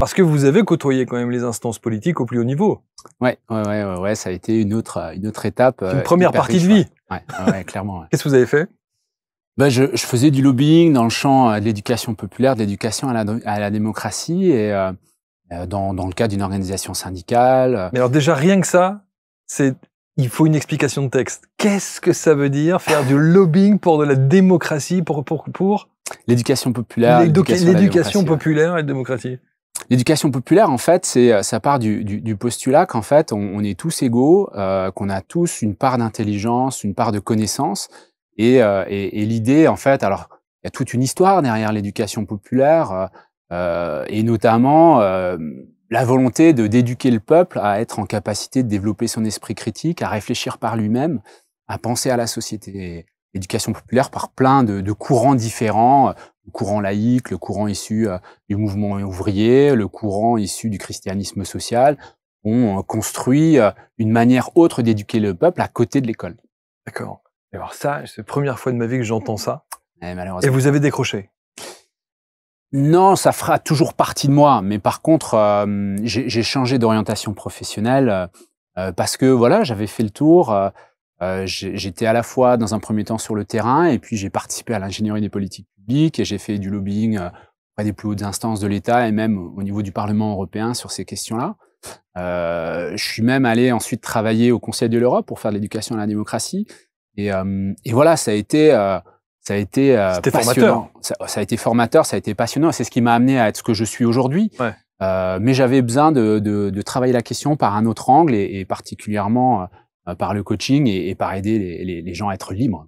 Parce que vous avez côtoyé quand même les instances politiques au plus haut niveau. Ouais, ouais, ouais, ouais, ça a été une autre, une autre étape. Une euh, première partie de vie. Ouais, ouais, clairement. Qu'est-ce que vous avez fait ben je, faisais du lobbying dans le champ euh, de l'éducation populaire, de l'éducation à la, à la, démocratie et euh, dans, dans, le cadre d'une organisation syndicale. Mais alors déjà, rien que ça, c'est il faut une explication de texte. Qu'est-ce que ça veut dire faire du lobbying pour de la démocratie, pour, pour, pour L'éducation populaire. L'éducation populaire et la démocratie. L'éducation populaire, en fait, c'est euh, ça part du, postulat qu'en fait, on, est tous égaux, euh, qu'on a tous une part d'intelligence, une part de connaissance, euh, et, l'idée, en fait, alors il y a toute une histoire derrière l'éducation populaire, et notamment la volonté de d'éduquer le peuple à être en capacité de développer son esprit critique, à réfléchir par lui-même, à penser à la société. L'éducation populaire par plein de, de courants différents, le courant laïque, le courant issu euh, du mouvement ouvrier, le courant issu du christianisme social, ont euh, construit euh, une manière autre d'éduquer le peuple à côté de l'école. D'accord. Alors ça, c'est la première fois de ma vie que j'entends ça. Eh, et, vous avez décroché non, ça fera toujours partie de moi, mais par contre, j'ai changé d'orientation professionnelle parce que voilà, j'avais fait le tour. j'étais à la fois dans un premier temps sur le terrain et puis j'ai participé à l'ingénierie des politiques et j'ai fait du lobbying euh, auprès des plus hautes instances de l'État et même au niveau du Parlement européen sur ces questions-là. Euh, je suis même allé ensuite travailler au Conseil de l'Europe pour faire de l'éducation à la démocratie. Et, euh, voilà, ça a été, ça a été Ça, a été formateur, ça a été passionnant. C'est ce qui m'a amené à être ce que je suis aujourd'hui. mais j'avais besoin de, travailler la question par un autre angle et, particulièrement par le coaching et, par aider les, les, gens à être libres.